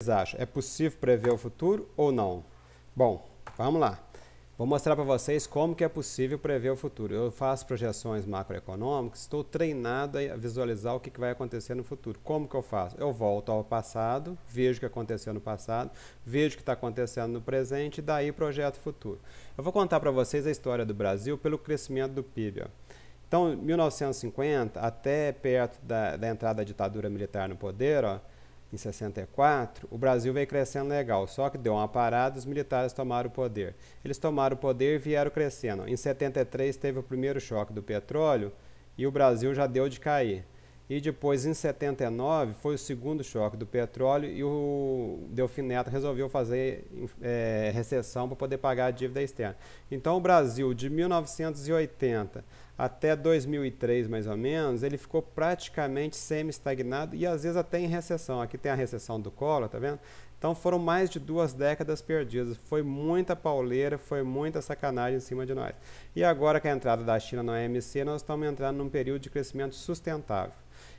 vocês acham? É possível prever o futuro ou não? Bom, vamos lá. Vou mostrar para vocês como que é possível prever o futuro. Eu faço projeções macroeconômicas, estou treinado a visualizar o que, vai acontecer no futuro. Como que eu faço? Eu volto ao passado, vejo o que aconteceu no passado, vejo o que está acontecendo no presente e daí projeto o futuro. Eu vou contar para vocês a história do Brasil pelo crescimento do PIB. Ó. Então, 1950 até perto da, da entrada da ditadura militar no poder, ó, em 64, o Brasil veio crescendo legal, só que deu uma parada, os militares tomaram o poder. Eles tomaram o poder e vieram crescendo. Em 73 teve o primeiro choque do petróleo e o Brasil já deu de cair. E depois, em 79, foi o segundo choque do petróleo e o Delfim Neto resolveu fazer é, recessão para poder pagar a dívida externa. Então, o Brasil, de 1980 até 2003, mais ou menos, ele ficou praticamente semi-estagnado e às vezes até em recessão. Aqui tem a recessão do Collor, tá vendo? Então foram mais de duas décadas perdidas. Foi muita pauleira, foi muita sacanagem em cima de nós. E agora com a entrada da China na OMC, nós estamos entrando num período de crescimento sustentável.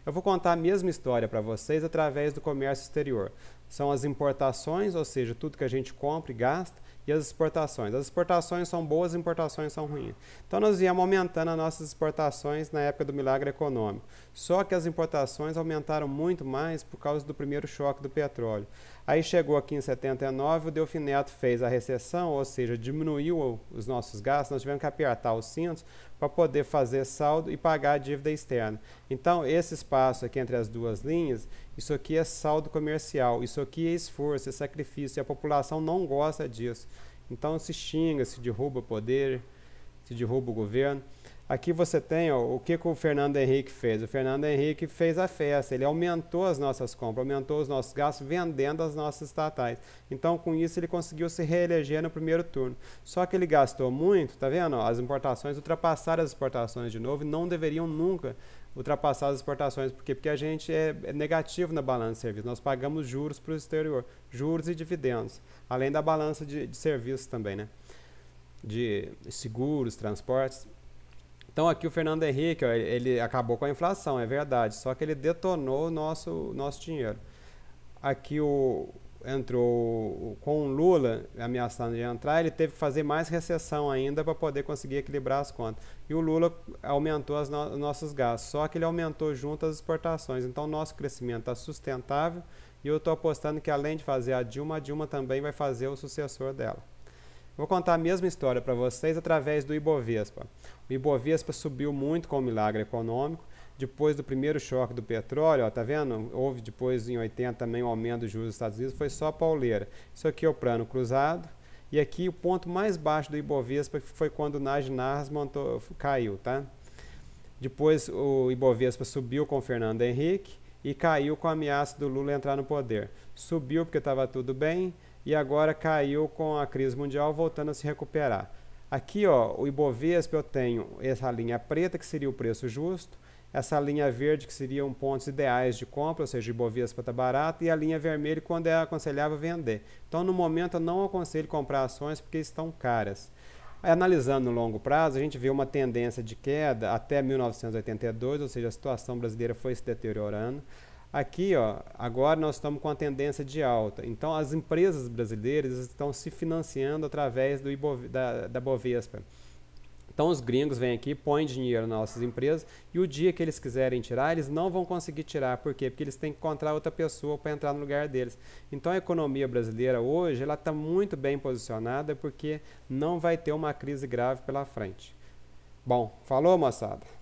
Eu vou contar a mesma história para vocês através do comércio exterior são as importações, ou seja, tudo que a gente compra e gasta, e as exportações. As exportações são boas, as importações são ruins. Então nós viemos aumentando as nossas exportações na época do milagre econômico. Só que as importações aumentaram muito mais por causa do primeiro choque do petróleo. Aí chegou aqui em 79, o Delfim Neto fez a recessão, ou seja, diminuiu os nossos gastos, nós tivemos que apertar os cintos para poder fazer saldo e pagar a dívida externa. Então, esse espaço aqui entre as duas linhas, isso aqui é saldo comercial, isso isso aqui é esforço, é sacrifício, e a população não gosta disso. Então se xinga, se derruba o poder, se derruba o governo. Aqui você tem ó, o que, que o Fernando Henrique fez. O Fernando Henrique fez a festa, ele aumentou as nossas compras, aumentou os nossos gastos vendendo as nossas estatais. Então, com isso, ele conseguiu se reeleger no primeiro turno. Só que ele gastou muito, tá vendo? as importações ultrapassaram as exportações de novo e não deveriam nunca ultrapassar as exportações. Por quê? Porque a gente é, é negativo na balança de serviço. Nós pagamos juros para o exterior, juros e dividendos, além da balança de, de serviços também, né? De seguros, transportes. Então aqui o Fernando Henrique, ó, ele acabou com a inflação, é verdade, só que ele detonou o nosso, nosso dinheiro. Aqui o entrou com o Lula ameaçando de entrar, ele teve que fazer mais recessão ainda para poder conseguir equilibrar as contas. E o Lula aumentou os no nossos gastos, só que ele aumentou junto as exportações. Então o nosso crescimento está sustentável e eu estou apostando que além de fazer a Dilma, a Dilma também vai fazer o sucessor dela. Vou contar a mesma história para vocês através do Ibovespa. O Ibovespa subiu muito com o milagre econômico. Depois do primeiro choque do petróleo, ó, tá vendo? Houve depois em 80 também um aumento dos juros dos Estados Unidos, foi só pauleira. Isso aqui é o plano cruzado. E aqui o ponto mais baixo do Ibovespa foi quando o Nas montou, caiu, tá? Depois o Ibovespa subiu com o Fernando Henrique e caiu com a ameaça do Lula entrar no poder. Subiu porque estava tudo bem e agora caiu com a crise mundial, voltando a se recuperar. Aqui, ó, o Ibovespa eu tenho essa linha preta que seria o preço justo, essa linha verde que seriam pontos ideais de compra, ou seja, o Ibovespa está barato, e a linha vermelha quando é aconselhável vender. Então, no momento, eu não aconselho comprar ações porque estão caras. Analisando no longo prazo, a gente vê uma tendência de queda até 1982, ou seja, a situação brasileira foi se deteriorando. Aqui, ó, agora nós estamos com a tendência de alta. Então, as empresas brasileiras estão se financiando através do Ibov, da, da Bovespa. Então os gringos vêm aqui, põem dinheiro nas nossas empresas e o dia que eles quiserem tirar, eles não vão conseguir tirar. Por quê? Porque eles têm que encontrar outra pessoa para entrar no lugar deles. Então a economia brasileira hoje ela está muito bem posicionada porque não vai ter uma crise grave pela frente. Bom, falou moçada.